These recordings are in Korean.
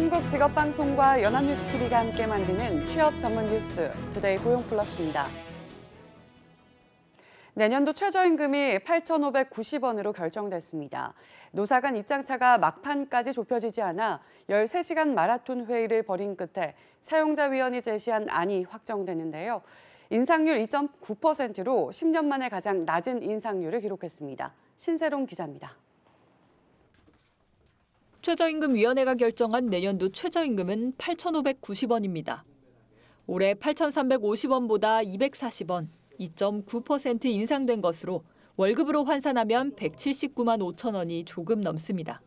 한국직업방송과 연합뉴스TV가 함께 만드는 취업 전문 뉴스 투데이 고용플러스입니다. 내년도 최저임금이 8,590원으로 결정됐습니다. 노사 간 입장차가 막판까지 좁혀지지 않아 13시간 마라톤 회의를 벌인 끝에 사용자위원이 제시한 안이 확정되는데요. 인상률 2.9%로 10년 만에 가장 낮은 인상률을 기록했습니다. 신세롱 기자입니다. 최저임금위원회가 결정한 내년도 최저임금은 8,590원입니다. 올해 8,350원보다 240원, 2.9% 인상된 것으로 월급으로 환산하면 179만 5천 원이 조금 넘습니다.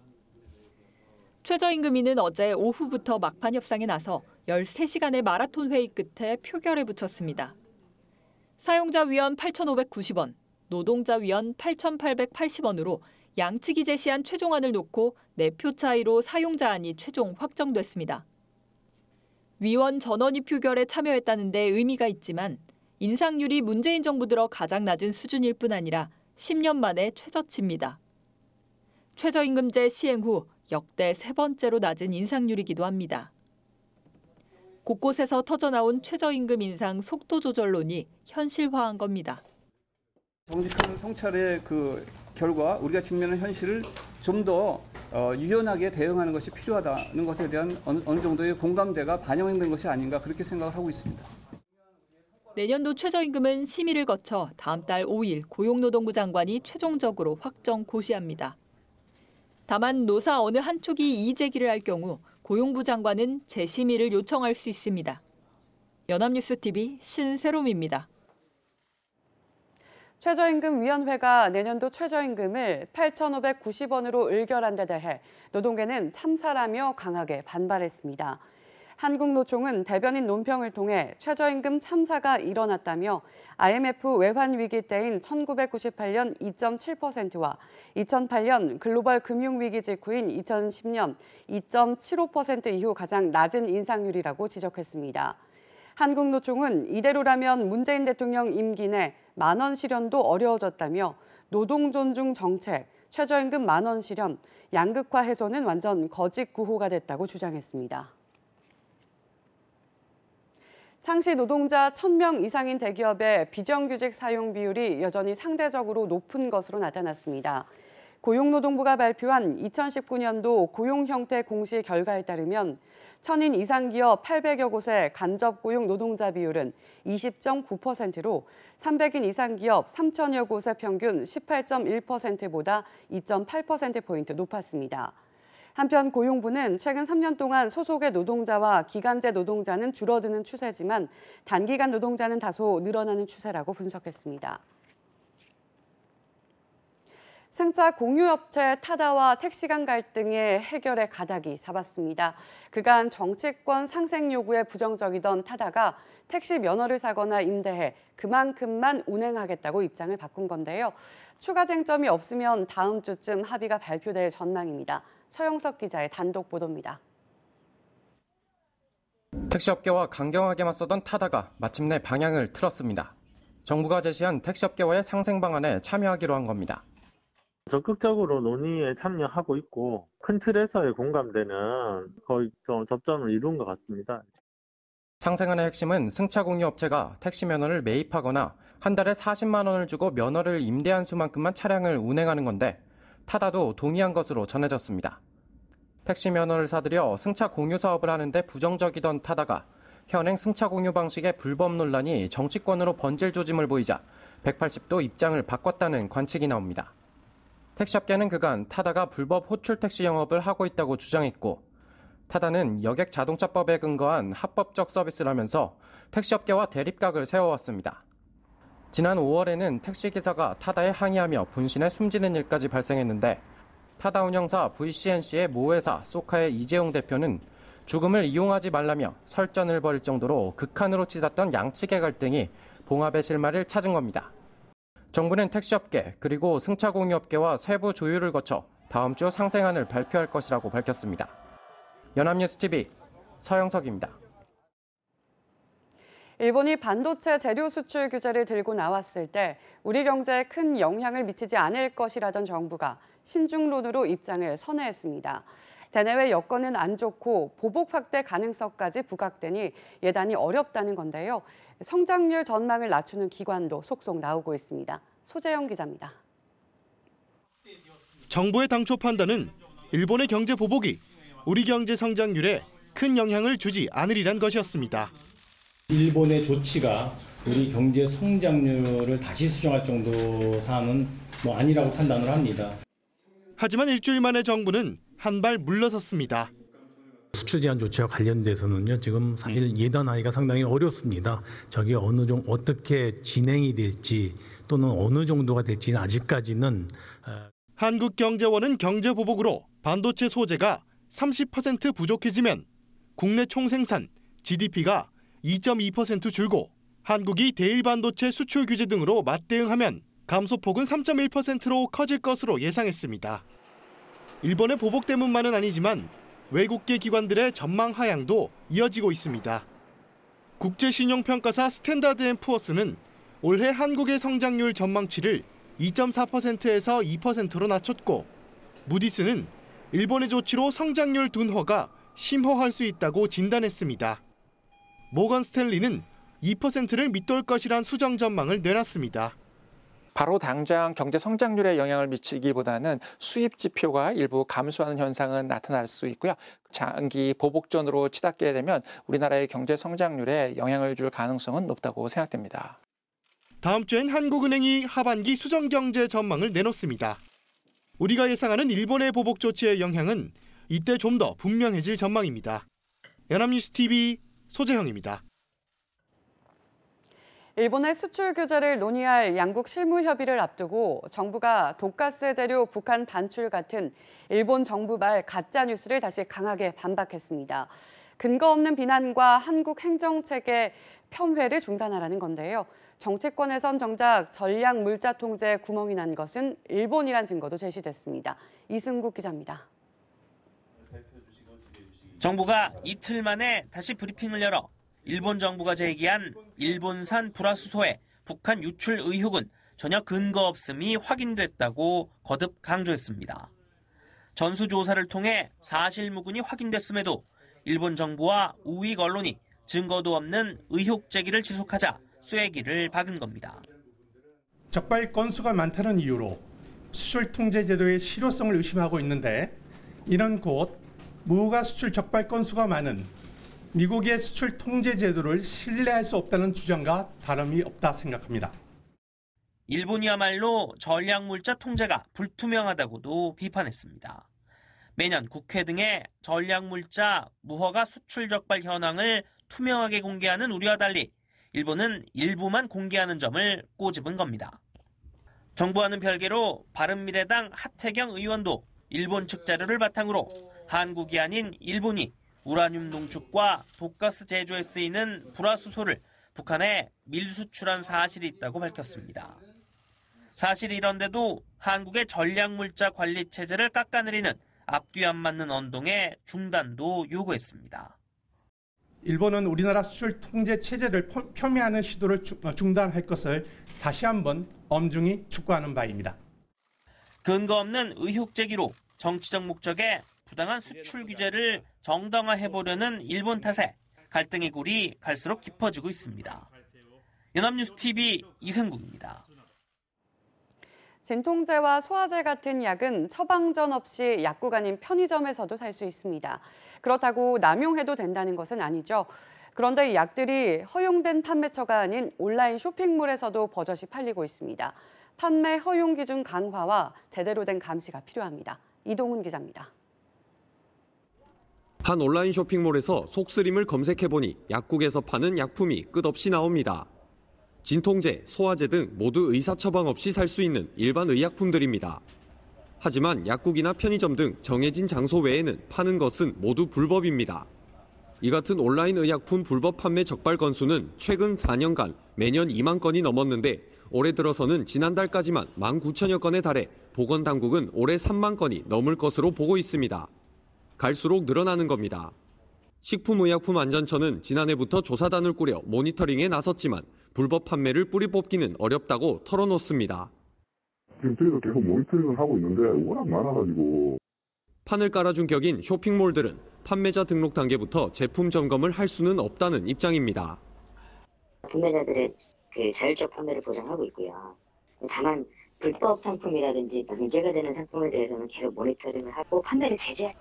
최저임금위는 어제 오후부터 막판 협상에 나서 13시간의 마라톤 회의 끝에 표결에 붙였습니다. 사용자 위원 8,590원, 노동자 위원 8,880원으로 양측이 제시한 최종안을 놓고 4표 차이로 사용자안이 최종 확정됐습니다. 위원 전원이 표결에 참여했다는 데 의미가 있지만 인상률이 문재인 정부 들어 가장 낮은 수준일 뿐 아니라 10년 만에 최저치입니다. 최저임금제 시행 후 역대 세 번째로 낮은 인상률이기도 합니다. 곳곳에서 터져나온 최저임금 인상 속도 조절론이 현실화한 겁니다. 정직한 성찰의 그 결과 우리가 직면한 현실을 좀더 어, 유연하게 대응하는 것이 필요하다는 것에 대한 어느, 어느 정도의 공감대가 반영된 것이 아닌가 그렇게 생각을 하고 있습니다. 내년도 최저임금은 심의를 거쳐 다음 달 5일 고용노동부 장관이 최종적으로 확정 고시합니다. 다만 노사 어느 한쪽이 이의제기를 할 경우 고용부 장관은 재심의를 요청할 수 있습니다. 연합뉴스TV 신세롬입니다. 최저임금위원회가 내년도 최저임금을 8,590원으로 의결한 데 대해 노동계는 참사라며 강하게 반발했습니다. 한국노총은 대변인 논평을 통해 최저임금 참사가 일어났다며 IMF 외환위기 때인 1998년 2.7%와 2008년 글로벌 금융위기 직후인 2010년 2.75% 이후 가장 낮은 인상률이라고 지적했습니다. 한국노총은 이대로라면 문재인 대통령 임기 내 만원 실현도 어려워졌다며 노동 존중 정책, 최저임금 만원 실현, 양극화 해소는 완전 거짓 구호가 됐다고 주장했습니다. 상시 노동자 1,000명 이상인 대기업의 비정규직 사용 비율이 여전히 상대적으로 높은 것으로 나타났습니다. 고용노동부가 발표한 2019년도 고용 형태 공시 결과에 따르면 천인 이상 기업 800여 곳의 간접 고용 노동자 비율은 20.9%로 300인 이상 기업 3천여 곳의 평균 18.1%보다 2.8%포인트 높았습니다. 한편 고용부는 최근 3년 동안 소속의 노동자와 기간제 노동자는 줄어드는 추세지만 단기간 노동자는 다소 늘어나는 추세라고 분석했습니다. 승차 공유업체 타다와 택시간 갈등의 해결의 가닥이 잡았습니다. 그간 정치권 상생 요구에 부정적이던 타다가 택시 면허를 사거나 임대해 그만큼만 운행하겠다고 입장을 바꾼 건데요. 추가 쟁점이 없으면 다음 주쯤 합의가 발표될 전망입니다. 서영석 기자의 단독 보도입니다. 택시업계와 강경하게 맞서던 타다가 마침내 방향을 틀었습니다. 정부가 제시한 택시업계와의 상생 방안에 참여하기로 한 겁니다. 적극적으로 논의에 참여하고 있고 큰 틀에서의 공감대는 거의 좀 접점을 이룬 것 같습니다. 상생안의 핵심은 승차 공유업체가 택시 면허를 매입하거나 한 달에 40만 원을 주고 면허를 임대한 수만큼만 차량을 운행하는 건데 타다도 동의한 것으로 전해졌습니다. 택시 면허를 사들여 승차 공유 사업을 하는데 부정적이던 타다가 현행 승차 공유 방식의 불법 논란이 정치권으로 번질 조짐을 보이자 180도 입장을 바꿨다는 관측이 나옵니다. 택시업계는 그간 타다가 불법 호출 택시 영업을 하고 있다고 주장했고 타다는 여객 자동차법에 근거한 합법적 서비스라면서 택시업계와 대립각을 세워왔습니다. 지난 5월에는 택시기사가 타다에 항의하며 분신에 숨지는 일까지 발생했는데 타다 운영사 VCNC의 모 회사 소카의 이재용 대표는 죽음을 이용하지 말라며 설전을 벌일 정도로 극한으로 치닫던 양측의 갈등이 봉합의 실마리를 찾은 겁니다. 정부는 택시업계 그리고 승차 공유업계와 세부 조율을 거쳐 다음 주 상생안을 발표할 것이라고 밝혔습니다. 연합뉴스 TV 서영석입니다. 일본이 반도체 재료 수출 규제를 들고 나왔을 때 우리 경제에 큰 영향을 미치지 않을 것이라던 정부가 신중론으로 입장을 선회했습니다. 대내외 여건은 안 좋고 보복 확대 가능성까지 부각되니 예단이 어렵다는 건데요. 성장률 전망을 낮추는 기관도 속속 나오고 있습니다. 소재영 기자입니다. 정부의 당초 판단은 일본의 경제 보복이 우리 경제 성장률에 큰 영향을 주지 않으리란 것이었습니다. 일본의 조치가 우리 경제 성장률을 다시 수정할 정도 사안은 뭐 아니라고 판단을 합니다. 하지만 일주일 만에 정부는 한발 물러섰습니다. 수출 제한 조치와 관련돼서는요 지금 사실 예단하기가 상당히 어렵습니다. 저게 어느 정 어떻게 진행이 될지 또는 어느 정도가 될지는 아직까지는 어, 한국경제원은 경제 보복으로 반도체 소재가 30% 부족해지면 국내 총생산 GDP가 2.2% 줄고 한국이 대일 반도체 수출 규제 등으로 맞대응하면 감소폭은 3.1%로 커질 것으로 예상했습니다. 일본의 보복 때문만은 아니지만 외국계 기관들의 전망 하향도 이어지고 있습니다. 국제신용평가사 스탠다드 앤 푸어스는 올해 한국의 성장률 전망치를 2.4%에서 2%로 낮췄고 무디스는 일본의 조치로 성장률 둔화가 심화할 수 있다고 진단했습니다. 모건 스탠리는 2%를 밑돌 것이란 수정 전망을 내놨습니다. 바로 당장 경제 성장률에 영향을 미치기보다는 수입 지표가 일부 감소하는 현상은 나타날 수 있고요. 장기 보복전으로 치닫게 되면 우리나라의 경제 성장률에 영향을 줄 가능성은 높다고 생각됩니다. 다음 주엔 한국은행이 하반기 수정 경제 전망을 내놓습니다. 우리가 예상하는 일본의 보복 조치의 영향은 이때 좀 더 분명해질 전망입니다. 연합뉴스 TV 소재형입니다. 일본의 수출 규제를 논의할 양국 실무 협의를 앞두고 정부가 독가스 재료 북한 반출 같은 일본 정부 발 가짜 뉴스를 다시 강하게 반박했습니다. 근거 없는 비난과 한국 행정책의 편회를 중단하라는 건데요. 정치권에선 정작 전략 물자 통제 구멍이 난 것은 일본이란 증거도 제시됐습니다. 이승국 기자입니다. 정부가 이틀 만에 다시 브리핑을 열어 일본 정부가 제기한 일본산 불화수소의 북한 유출 의혹은 전혀 근거 없음이 확인됐다고 거듭 강조했습니다. 전수조사를 통해 사실무근이 확인됐음에도 일본 정부와 우익 언론이 증거도 없는 의혹 제기를 지속하자 쐐기를 박은 겁니다. 적발 건수가 많다는 이유로 수출 통제 제도의 실효성을 의심하고 있는데 이런곳 무가 수출 적발 건수가 많은 미국의 수출 통제 제도를 신뢰할 수 없다는 주장과 다름이 없다 생각합니다. 일본이야말로 전략물자 통제가 불투명하다고도 비판했습니다. 매년 국회 등의 전략물자 무허가 수출 적발 현황을 투명하게 공개하는 우리와 달리 일본은 일부만 공개하는 점을 꼬집은 겁니다. 정부와는 별개로 바른미래당 하태경 의원도 일본 측 자료를 바탕으로 한국이 아닌 일본이 우라늄 농축과 독가스 제조에 쓰이는 불화수소를 북한에 밀수출한 사실이 있다고 밝혔습니다. 사실이 런데도 한국의 전략물자 관리 체제를 깎아내리는 앞뒤 안 맞는 언동의 중단도 요구했습니다. 일본은 우리나라 수출 통제 체제를 폄훼하는 시도를 어, 중단할 것을 다시 한번 엄중히 촉구하는 바입니다. 근거 없는 의혹 제기로 정치적 목적에 부당한 수출 규제를 정당화해보려는 일본 탓에 갈등의 골이 갈수록 깊어지고 있습니다. 연합뉴스 TV 이승국입니다. 진통제와 소화제 같은 약은 처방전 없이 약국 아닌 편의점에서도 살 수 있습니다. 그렇다고 남용해도 된다는 것은 아니죠. 그런데 이 약들이 허용된 판매처가 아닌 온라인 쇼핑몰에서도 버젓이 팔리고 있습니다. 판매 허용 기준 강화와 제대로 된 감시가 필요합니다. 이동훈 기자입니다. 한 온라인 쇼핑몰에서 속쓰림을 검색해보니 약국에서 파는 약품이 끝없이 나옵니다. 진통제, 소화제 등 모두 의사 처방 없이 살 수 있는 일반 의약품들입니다. 하지만 약국이나 편의점 등 정해진 장소 외에는 파는 것은 모두 불법입니다. 이 같은 온라인 의약품 불법 판매 적발 건수는 최근 4년간 매년 2만 건이 넘었는데 올해 들어서는 지난달까지만 1만 9천여 건에 달해 보건당국은 올해 3만 건이 넘을 것으로 보고 있습니다. 갈수록 늘어나는 겁니다. 식품의약품안전처는 지난해부터 조사단을 꾸려 모니터링에 나섰지만 불법 판매를 뿌리 뽑기는 어렵다고 털어놓습니다. 지금 저희도 계속 모니터링을 하고 있는데 워낙 많아가지고 판을 깔아준 격인 쇼핑몰들은 판매자 등록 단계부터 제품 점검을 할 수는 없다는 입장입니다. 판매자들의 그 자율적 판매를 보장하고 있고요. 다만 불법 상품이라든지 문제가 되는 상품에 대해서는 계속 모니터링을 하고 판매를 제재할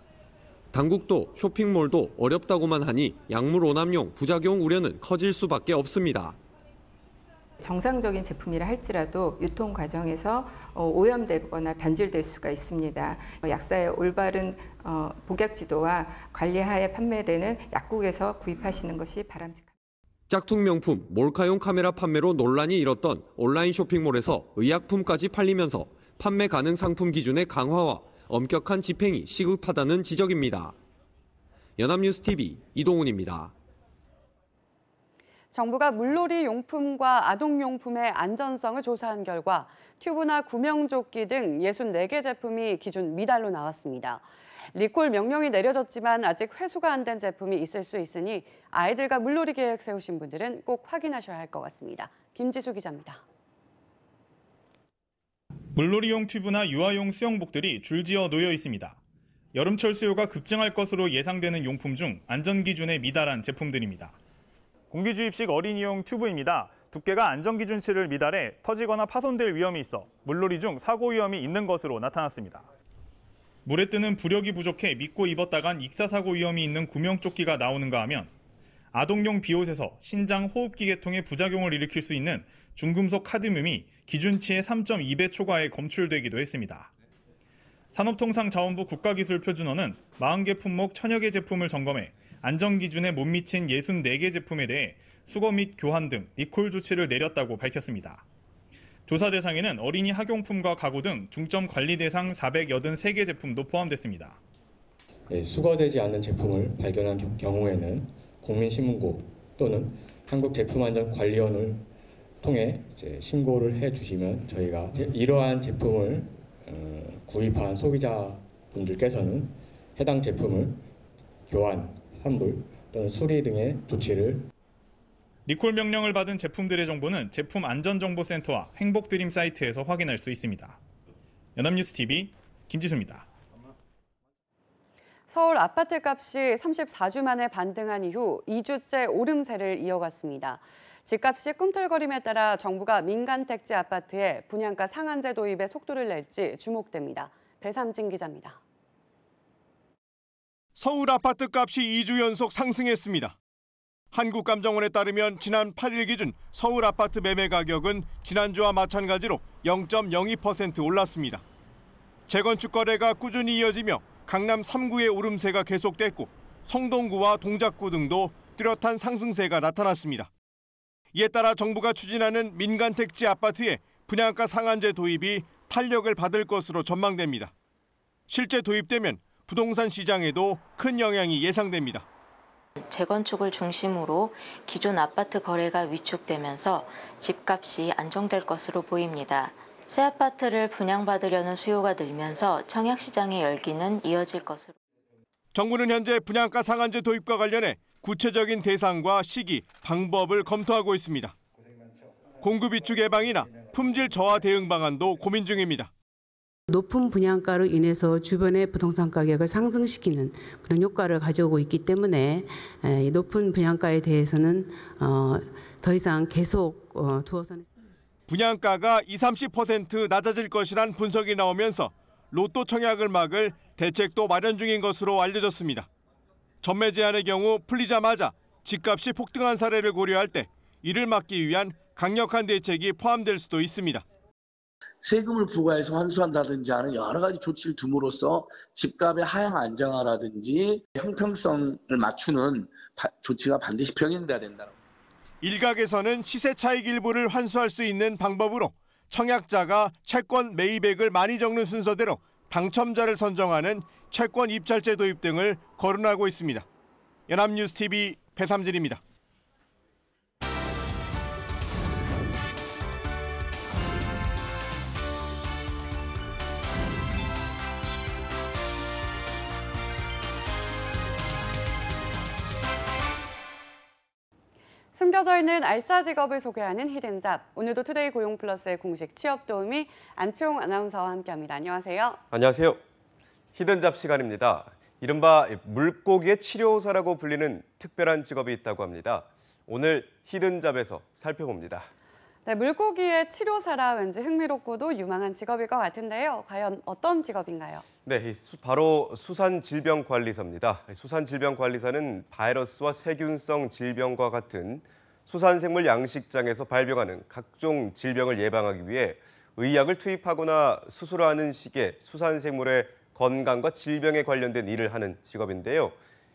당국도 쇼핑몰도 어렵다고만 하니 약물 오남용 부작용 우려는 커질 수밖에 없습니다. 정상적인 제품이라 할지라도 유통 과정에서 어, 오염되거나 변질될 수가 있습니다. 어, 약사의 올바른 어, 복약 지도와 관리하에 판매되는 약국에서 구입하시는 것이 바람직합니다. 짝퉁 명품 몰카용 카메라 판매로 논란이 일었던 온라인 쇼핑몰에서 의약품까지 팔리면서 판매 가능 상품 기준의 강화와 엄격한 집행이 시급하다는 지적입니다. 연합뉴스TV 이동훈입니다. 정부가 물놀이 용품과 아동용품의 안전성을 조사한 결과 튜브나 구명조끼 등 64개 제품이 기준 미달로 나왔습니다. 리콜 명령이 내려졌지만 아직 회수가 안 된 제품이 있을 수 있으니 아이들과 물놀이 계획 세우신 분들은 꼭 확인하셔야 할 것 같습니다. 김지수 기자입니다. 물놀이용 튜브나 유아용 수영복들이 줄지어 놓여 있습니다. 여름철 수요가 급증할 것으로 예상되는 용품 중 안전 기준에 미달한 제품들입니다. 공기 주입식 어린이용 튜브입니다. 두께가 안전 기준치를 미달해 터지거나 파손될 위험이 있어 물놀이 중 사고 위험이 있는 것으로 나타났습니다. 물에 뜨는 부력이 부족해 믿고 입었다간 익사사고 위험이 있는 구명조끼가 나오는가 하면 아동용 비옷에서 신장 호흡기 계통의 부작용을 일으킬 수 있는 중금속 카드뮴이 기준치의 3.2배 초과에 검출되기도 했습니다. 산업통상자원부 국가기술표준원은 40개 품목 1000여 개 제품을 점검해 안전 기준에 못 미친 64개 제품에 대해 수거 및 교환 등 리콜 조치를 내렸다고 밝혔습니다. 조사 대상에는 어린이 학용품과 가구 등 중점 관리 대상 483개 제품도 포함됐습니다. 네, 수거되지 않는 제품을 발견한 경우에는 국민신문고 또는 한국제품안전관리원을 통해 신고를 해 주시면 저희가 이러한 제품을 어, 구입한 소비자분들께서는 해당 제품을 교환, 환불 또는 수리 등의 조치를 리콜 명령을 받은 제품들의 정보는 제품 안전정보센터와 행복드림 사이트에서 확인할 수 있습니다. 연합뉴스 TV 김지수입니다. 서울 아파트 값이 34주 만에 반등한 이후 2주째 오름세를 이어갔습니다. 집값이 꿈틀거림에 따라 정부가 민간 택지 아파트에 분양가 상한제 도입에 속도를 낼지 주목됩니다. 배삼진 기자입니다. 서울 아파트 값이 2주 연속 상승했습니다. 한국감정원에 따르면 지난 8일 기준 서울 아파트 매매 가격은 지난주와 마찬가지로 0.02% 올랐습니다. 재건축 거래가 꾸준히 이어지며 강남 3구의 오름세가 계속됐고 성동구와 동작구 등도 뚜렷한 상승세가 나타났습니다. 이에 따라 정부가 추진하는 민간 택지 아파트에 분양가 상한제 도입이 탄력을 받을 것으로 전망됩니다. 실제 도입되면 부동산 시장에도 큰 영향이 예상됩니다. 재건축을 중심으로 기존 아파트 거래가 위축되면서 집값이 안정될 것으로 보입니다. 새 아파트를 분양받으려는 수요가 늘면서 청약 시장의 열기는 이어질 것으로. 정부는 현재 분양가 상한제 도입과 관련해 구체적인 대상과 시기, 방법을 검토하고 있습니다. 공급 위축 예방이나 품질 저하 대응 방안도 고민 중입니다. 높은 분양가로 인해서 주변의 부동산 가격을 상승시키는 그런 효과를 가져오고 있기 때문에 높은 분양가에 대해서는 어, 더 이상 계속 어, 두어서는 분양가가 20, 30% 낮아질 것이란 분석이 나오면서 로또 청약을 막을 대책도 마련 중인 것으로 알려졌습니다. 전매 제한의 경우 풀리자마자 집값이 폭등한 사례를 고려할 때 이를 막기 위한 강력한 대책이 포함될 수도 있습니다. 세금을 부과해서 환수한다든지 하는 여러 가지 조치를 둠으로써 집값의 하향 안정화라든지 형평성을 맞추는 조치가 반드시 병행돼야 된다. 일각에서는 시세 차익 일부를 환수할 수 있는 방법으로 청약자가 채권 매입액을 많이 적는 순서대로 당첨자를 선정하는 채권 입찰제 도입 등을 거론하고 있습니다. 연합뉴스TV 배삼진입니다. 숨겨져 있는 알짜 직업을 소개하는 히든잡. 오늘도 투데이 고용플러스의 공식 취업 도우미 안치홍 아나운서와 함께합니다. 안녕하세요. 안녕하세요. 히든잡 시간입니다. 이른바 물고기의 치료사라고 불리는 특별한 직업이 있다고 합니다. 오늘 히든잡에서 살펴봅니다. 네, 물고기의 치료사라 왠지 흥미롭고도 유망한 직업일 것 같은데요. 과연 어떤 직업인가요? 네, 바로 수산질병관리사입니다. 수산질병관리사는 바이러스와 세균성 질병과 같은 수산생물 양식장에서 발병하는 각종 질병을 예방하기 위해 의약을 투입하거나 수술하는 식의 수산생물의 건강과 질병에 관련된 일을 하는 직업인데요.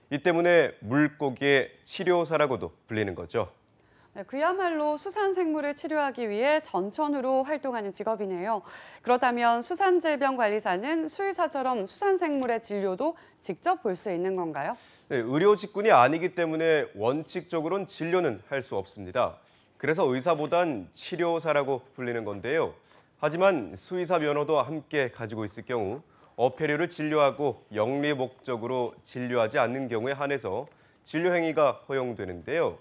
이 때문에 물고기의 치료사라고도 불리는 거죠. 네, 그야말로 수산 생물을 치료하기 위해 전천후로 활동하는 직업이네요. 그렇다면 수산질병관리사는 수의사처럼 수산 생물의 진료도 직접 볼 수 있는 건가요? 네, 의료 직군이 아니기 때문에 원칙적으로는 진료는 할 수 없습니다. 그래서 의사보단 치료사라고 불리는 건데요. 하지만 수의사 면허도 함께 가지고 있을 경우 어패류를 진료하고 영리 목적으로 진료하지 않는 경우에 한해서 진료 행위가 허용되는데요.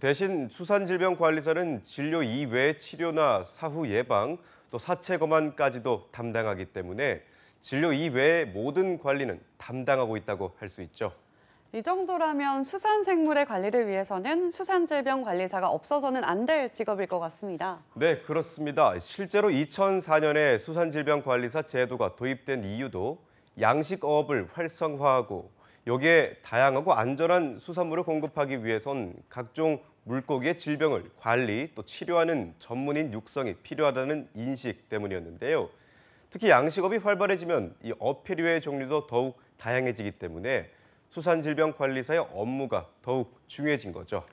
대신 수산질병관리사는 진료 이외 치료나 사후 예방, 또 사체 검안까지도 담당하기 때문에 진료 이외의 모든 관리는 담당하고 있다고 할 수 있죠. 이 정도라면 수산생물의 관리를 위해서는 수산질병관리사가 없어서는 안 될 직업일 것 같습니다. 네, 그렇습니다. 실제로 2004년에 수산질병관리사 제도가 도입된 이유도 양식업을 활성화하고 여기에 다양하고 안전한 수산물을 공급하기 위해선 각종 물고기의 질병을 관리 또 치료하는 전문인 육성이 필요하다는 인식 때문이었는데요. 특히 양식업이 활발해지면 이어필류의 종류도 더욱 다양해지기 때문에 수산질병관리사의 업무가 더욱 중요해진 거죠.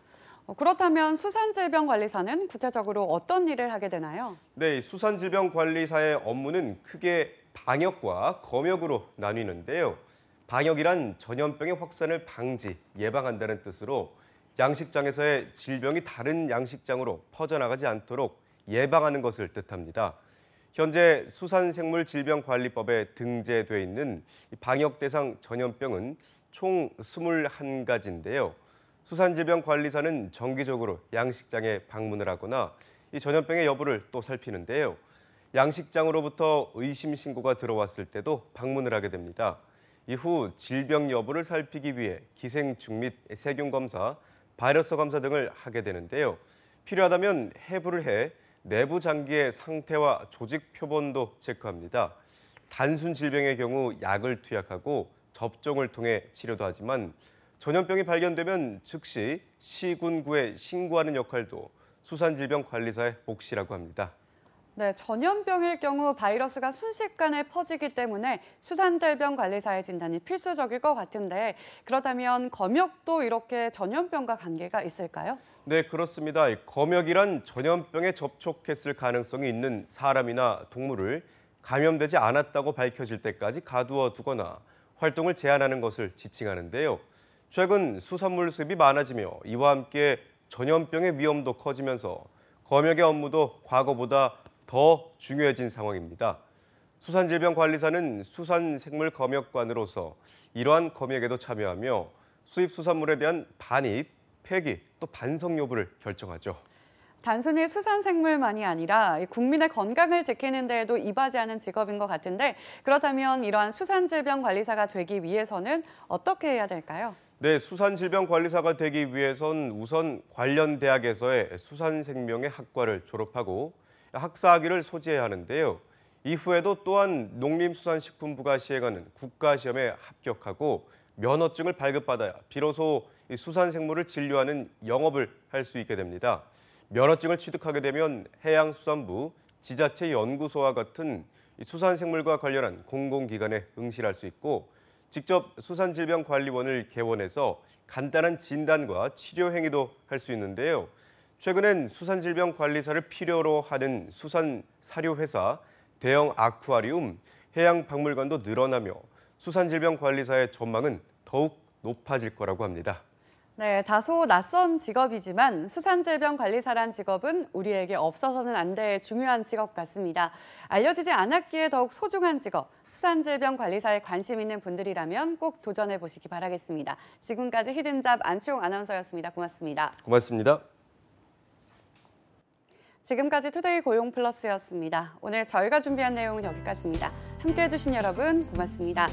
어, 그렇다면 수산질병관리사는 구체적으로 어떤 일을 하게 되나요? 네, 수산질병관리사의 업무는 크게 방역과 검역으로 나뉘는데요. 방역이란 전염병의 확산을 방지, 예방한다는 뜻으로 양식장에서의 질병이 다른 양식장으로 퍼져나가지 않도록 예방하는 것을 뜻합니다. 현재 수산생물질병관리법에 등재돼 있는 방역 대상 전염병은 총 21가지인데요. 수산질병관리사는 정기적으로 양식장에 방문을 하거나 이 전염병의 여부를 또 살피는데요. 양식장으로부터 의심 신고가 들어왔을 때도 방문을 하게 됩니다. 이후 질병 여부를 살피기 위해 기생충 및 세균 검사, 바이러스 검사 등을 하게 되는데요. 필요하다면 해부를 해 내부 장기의 상태와 조직 표본도 체크합니다. 단순 질병의 경우 약을 투약하고 접종을 통해 치료도 하지만 전염병이 발견되면 즉시 시군구에 신고하는 역할도 수산질병관리사의 몫이라고 합니다. 네, 전염병일 경우 바이러스가 순식간에 퍼지기 때문에 수산질병관리사의 진단이 필수적일 것 같은데 그렇다면 검역도 이렇게 전염병과 관계가 있을까요? 네, 그렇습니다. 검역이란 전염병에 접촉했을 가능성이 있는 사람이나 동물을 감염되지 않았다고 밝혀질 때까지 가두어 두거나 활동을 제한하는 것을 지칭하는데요. 최근 수산물 수입이 많아지며 이와 함께 전염병의 위험도 커지면서 검역의 업무도 과거보다 더 중요해진 상황입니다. 수산질병관리사는 수산생물검역관으로서 이러한 검역에도 참여하며 수입 수산물에 대한 반입, 폐기, 또 반성 여부를 결정하죠. 단순히 수산생물만이 아니라 국민의 건강을 지키는 데에도 이바지하는 직업인 것 같은데 그렇다면 이러한 수산질병관리사가 되기 위해서는 어떻게 해야 될까요? 네, 수산질병관리사가 되기 위해선 우선 관련 대학에서의 수산생명의 학과를 졸업하고 학사학위를 소지해야 하는데요. 이후에도 또한 농림수산식품부가 시행하는 국가시험에 합격하고 면허증을 발급받아야 비로소 수산생물을 진료하는 영업을 할 수 있게 됩니다. 면허증을 취득하게 되면 해양수산부, 지자체 연구소와 같은 수산생물과 관련한 공공기관에 응시할 수 있고 직접 수산질병관리원을 개원해서 간단한 진단과 치료 행위도 할 수 있는데요. 최근엔 수산질병관리사를 필요로 하는 수산 사료회사, 대형 아쿠아리움, 해양박물관도 늘어나며 수산질병관리사의 전망은 더욱 높아질 거라고 합니다. 네, 다소 낯선 직업이지만 수산질병관리사란 직업은 우리에게 없어서는 안 될 중요한 직업 같습니다. 알려지지 않았기에 더욱 소중한 직업, 수산질병관리사에 관심 있는 분들이라면 꼭 도전해 보시기 바라겠습니다. 지금까지 히든잡 안치홍 아나운서였습니다. 고맙습니다. 고맙습니다. 지금까지 투데이 고용 플러스였습니다. 오늘 저희가 준비한 내용은 여기까지입니다. 함께해 주신 여러분 고맙습니다.